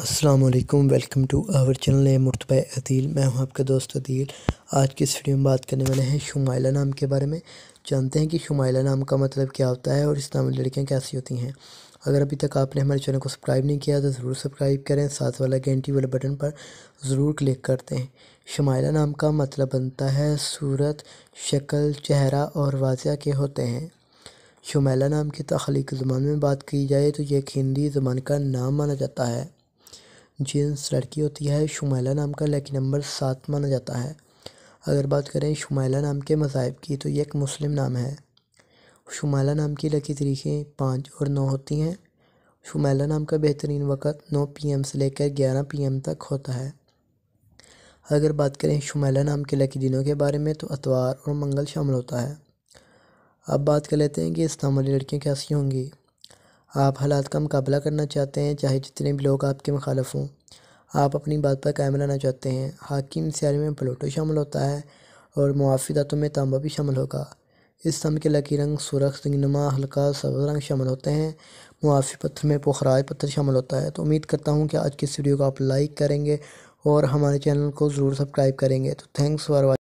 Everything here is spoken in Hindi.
अस्सलाम वालेकुम वेलकम टू आवर चैनल ए मुर्तबा अदील मैं हूं आपका दोस्त अदील आज की इस वीडियो में बात करने वाले हैं शुमाइला नाम के बारे में जानते हैं कि शुमाइला नाम का मतलब क्या होता है और इस नाम लड़कियाँ कैसी होती हैं अगर अभी तक आपने हमारे चैनल को सब्सक्राइब नहीं किया तो ज़रूर सब्सक्राइब करें साथ वाला घंटी वाले बटन पर ज़रूर क्लिक करते हैं शुमाइला नाम का मतलब बनता है सूरत शक्ल चेहरा और वाजिया के होते हैं शुमाइला नाम की तख्लीक ज़ुबान में बात की जाए तो यह हिंदी ज़ुबान का नाम माना जाता है जेंस लड़की होती है शुमैला नाम का लकी नंबर सात माना जाता है अगर बात करें शुमैला नाम के मज़ाहब की तो यह एक मुस्लिम नाम है शुमैला नाम की लकी तरीक़ें पाँच और नौ होती हैं शुमैला नाम का बेहतरीन वक़्त नौ पी एम से लेकर ग्यारह पी एम तक होता है अगर बात करें शुमैला नाम के लकी दिनों के बारे में तो अतवार और मंगल शामिल होता है अब बात कर लेते हैं कि इस्लाम वाली लड़कियाँ कैसी होंगी आप हालात का मुकाबला करना चाहते हैं चाहे जितने भी लोग आपके मुखालफ हों आप अपनी बात पर कायम रहना चाहते हैं हाकिम सियारे में प्लूटो शामिल होता है और मुआफ़ी दातों में तांबा भी शामिल होगा इस सम के लकी रंग सुरख रंगनमा हल्का सब्ज रंग शामिल होते हैं मुआफ़ी पत्थर में पोखराज पत्थर शामिल होता है तो उम्मीद करता हूँ कि आज की इस वीडियो को आप लाइक करेंगे और हमारे चैनल को ज़रूर सब्सक्राइब करेंगे तो थैंक्स फॉर